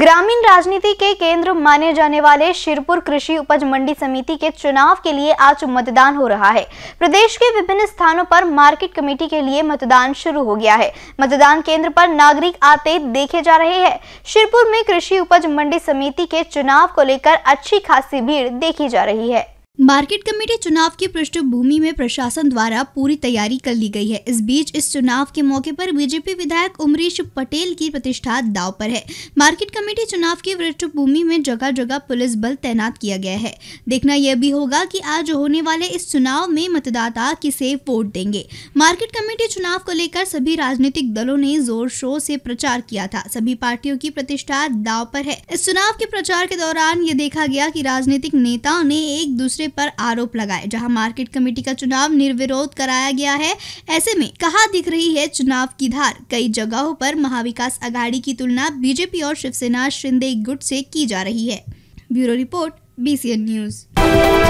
ग्रामीण राजनीति के केंद्र माने जाने वाले शिरपुर कृषि उपज मंडी समिति के चुनाव के लिए आज मतदान हो रहा है प्रदेश के विभिन्न स्थानों पर मार्केट कमेटी के लिए मतदान शुरू हो गया है मतदान केंद्र पर नागरिक आते देखे जा रहे हैं शिरपुर में कृषि उपज मंडी समिति के चुनाव को लेकर अच्छी खासी भीड़ देखी जा रही है मार्केट कमेटी चुनाव की पृष्ठभूमि में प्रशासन द्वारा पूरी तैयारी कर ली गई है इस बीच इस चुनाव के मौके पर बीजेपी विधायक उमरीश पटेल की प्रतिष्ठा दाव पर है मार्केट कमेटी चुनाव की पृष्ठभूमि में जगह जगह पुलिस बल तैनात किया गया है देखना यह भी होगा कि आज होने वाले इस चुनाव में मतदाता किसे वोट देंगे मार्केट कमेटी चुनाव को लेकर सभी राजनीतिक दलों ने जोर शोर से प्रचार किया था सभी पार्टियों की प्रतिष्ठा दाव पर है इस चुनाव के प्रचार के दौरान ये देखा गया की राजनीतिक नेताओं ने एक दूसरे पर आरोप लगाए जहां मार्केट कमेटी का चुनाव निर्विरोध कराया गया है ऐसे में कहा दिख रही है चुनाव की धार कई जगहों पर महाविकास अघाड़ी की तुलना बीजेपी और शिवसेना शिंदे गुट से की जा रही है ब्यूरो रिपोर्ट बीसीएन न्यूज